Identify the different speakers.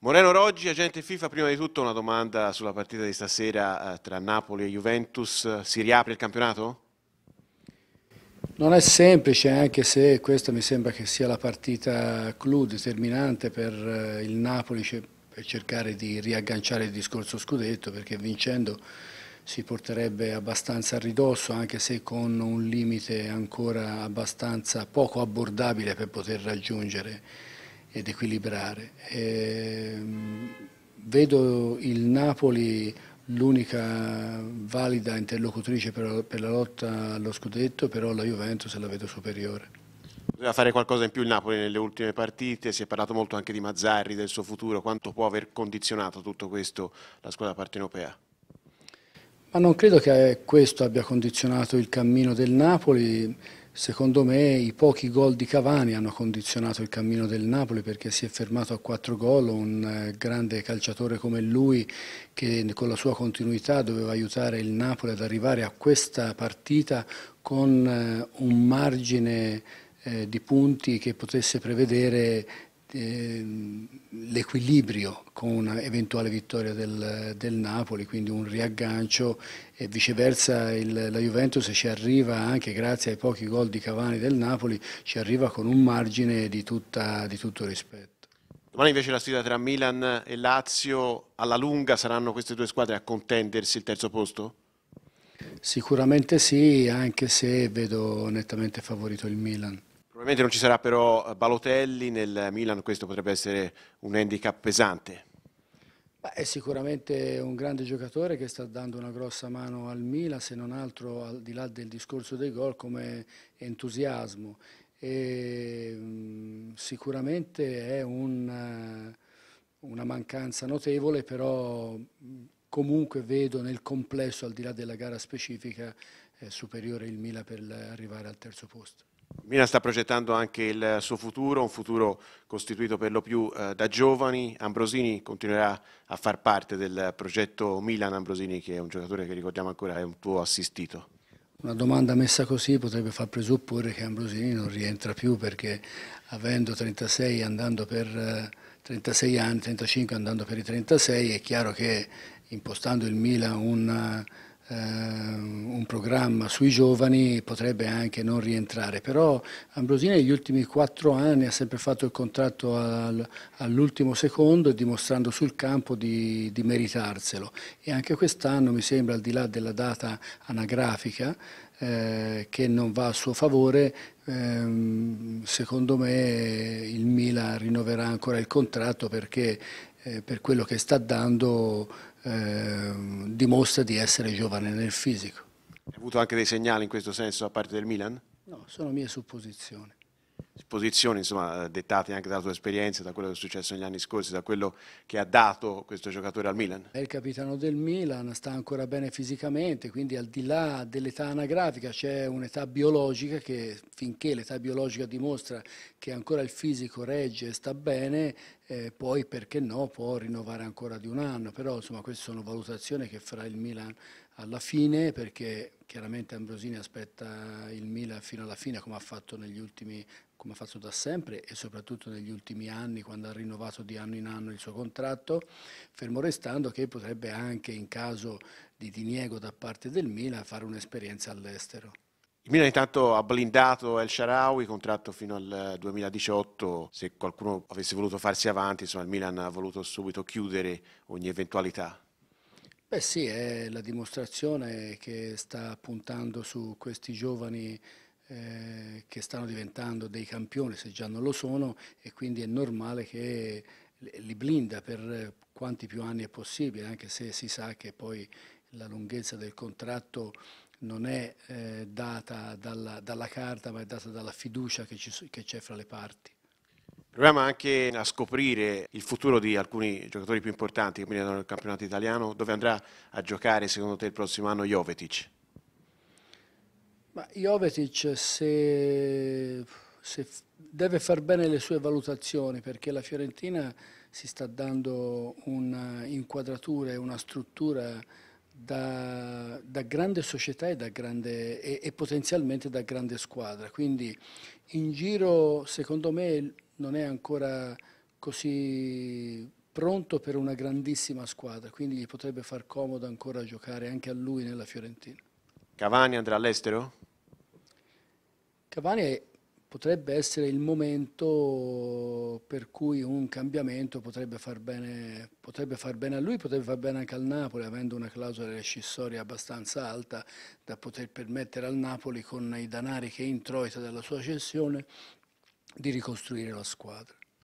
Speaker 1: Moreno Roggi, agente FIFA, prima di tutto una domanda sulla partita di stasera eh, tra Napoli e Juventus. Si riapre il campionato?
Speaker 2: Non è semplice, anche se questa mi sembra che sia la partita clou determinante per eh, il Napoli cioè, per cercare di riagganciare il discorso scudetto, perché vincendo si porterebbe abbastanza a ridosso, anche se con un limite ancora abbastanza poco abbordabile per poter raggiungere ed equilibrare. E ehm, vedo il Napoli l'unica valida interlocutrice per, per la lotta allo scudetto, però la Juventus la vedo superiore.
Speaker 1: Doveva fare qualcosa in più il Napoli nelle ultime partite, si è parlato molto anche di Mazzarri, del suo futuro, quanto può aver condizionato tutto questo la squadra partenopea?
Speaker 2: Ma non credo che questo abbia condizionato il cammino del Napoli, Secondo me i pochi gol di Cavani hanno condizionato il cammino del Napoli perché si è fermato a quattro gol, un eh, grande calciatore come lui che con la sua continuità doveva aiutare il Napoli ad arrivare a questa partita con eh, un margine eh, di punti che potesse prevedere Ehm, l'equilibrio con un'eventuale vittoria del, del, Napoli, quindi un riaggancio e viceversa il, la Juventus ci arriva anche grazie ai pochi gol di Cavani del Napoli, ci arriva con un margine di, tutta, di tutto rispetto.
Speaker 1: Domani invece la sfida tra Milan e Lazio, alla lunga saranno queste due squadre a contendersi il terzo posto?
Speaker 2: Sicuramente sì, anche se vedo nettamente favorito il Milan.
Speaker 1: Probabilmente non ci sarà però eh, Balotelli nel Milan, questo potrebbe essere un handicap pesante.
Speaker 2: è sicuramente un grande giocatore che sta dando una grossa mano al Milan, se non altro al di là del discorso dei gol come entusiasmo. E, mm, sicuramente è un, eh, una mancanza notevole, però mm, comunque vedo nel complesso, al di là della gara specifica, eh, superiore il Milan per arrivare al terzo posto.
Speaker 1: Milan sta progettando anche il suo futuro, un futuro costituito per lo più eh, da giovani. Ambrosini continuerà a far parte del progetto Milan Ambrosini, che è un giocatore che ricordiamo ancora è un tuo assistito.
Speaker 2: Una domanda messa così potrebbe far presupporre che Ambrosini non rientra più perché avendo 36 andando per 36 eh, anni, 35 andando per i 36, è chiaro che impostando il Milan un Ehm, un programma sui giovani potrebbe anche non rientrare, però Ambrosini negli ultimi quattro anni ha sempre fatto il contratto al, all'ultimo secondo dimostrando sul campo di, di meritarselo e anche quest'anno mi sembra al di là della data anagrafica eh, che non va a suo favore, ehm, secondo me il Milan rinnoverà ancora il contratto perché eh, per quello che sta dando eh, dimostra di essere giovane nel fisico.
Speaker 1: Hai avuto anche dei segnali in questo senso da parte del Milan? No, sono mie supposizioni posizioni insomma, dettate anche dalla tua esperienza, da quello che è successo negli anni scorsi, da quello che ha dato questo giocatore al Milan?
Speaker 2: È il capitano del Milan, sta ancora bene fisicamente, quindi al di là dell'età anagrafica c'è un'età biologica che finché l'età biologica dimostra che ancora il fisico regge e sta bene, eh, poi perché no può rinnovare ancora di un anno, però insomma queste sono valutazioni che farà il Milan alla fine perché chiaramente Ambrosini aspetta il Milan fino alla fine come ha fatto negli ultimi come ha fatto da sempre e soprattutto negli ultimi anni quando ha rinnovato di anno in anno il suo contratto, fermo restando che potrebbe anche in caso di diniego da parte del Milan fare un'esperienza all'estero.
Speaker 1: Il Milan intanto ha blindato El Sharawi, contratto fino al 2018, se qualcuno avesse voluto farsi avanti, insomma il Milan ha voluto subito chiudere ogni eventualità.
Speaker 2: Beh sì, è la dimostrazione che sta puntando su questi giovani eh, che stanno diventando dei campioni, se già non lo sono, e quindi è normale che li blinda per quanti più anni è possibile, anche se si sa che poi la lunghezza del contratto non è eh, data dalla, dalla, carta, ma è data dalla fiducia che c'è fra le parti.
Speaker 1: Proviamo anche a scoprire il futuro di alcuni giocatori più importanti che militano nel campionato italiano. Dove andrà a giocare secondo te il prossimo anno Jovetic?
Speaker 2: Ma Jovetic se, se deve far bene le sue valutazioni perché la Fiorentina si sta dando un'inquadratura e una struttura da, da, grande società e, da grande, e, e potenzialmente da grande squadra. Quindi in giro secondo me non è ancora così pronto per una grandissima squadra, quindi gli potrebbe far comodo ancora giocare anche a lui nella
Speaker 1: Fiorentina. Cavani andrà all'estero?
Speaker 2: Cavani potrebbe essere il momento per cui un cambiamento potrebbe far bene, potrebbe far bene a lui, potrebbe far bene anche al Napoli, avendo una clausola rescissoria abbastanza alta da poter permettere al Napoli con i danari che introita dalla sua cessione di ricostruire la squadra.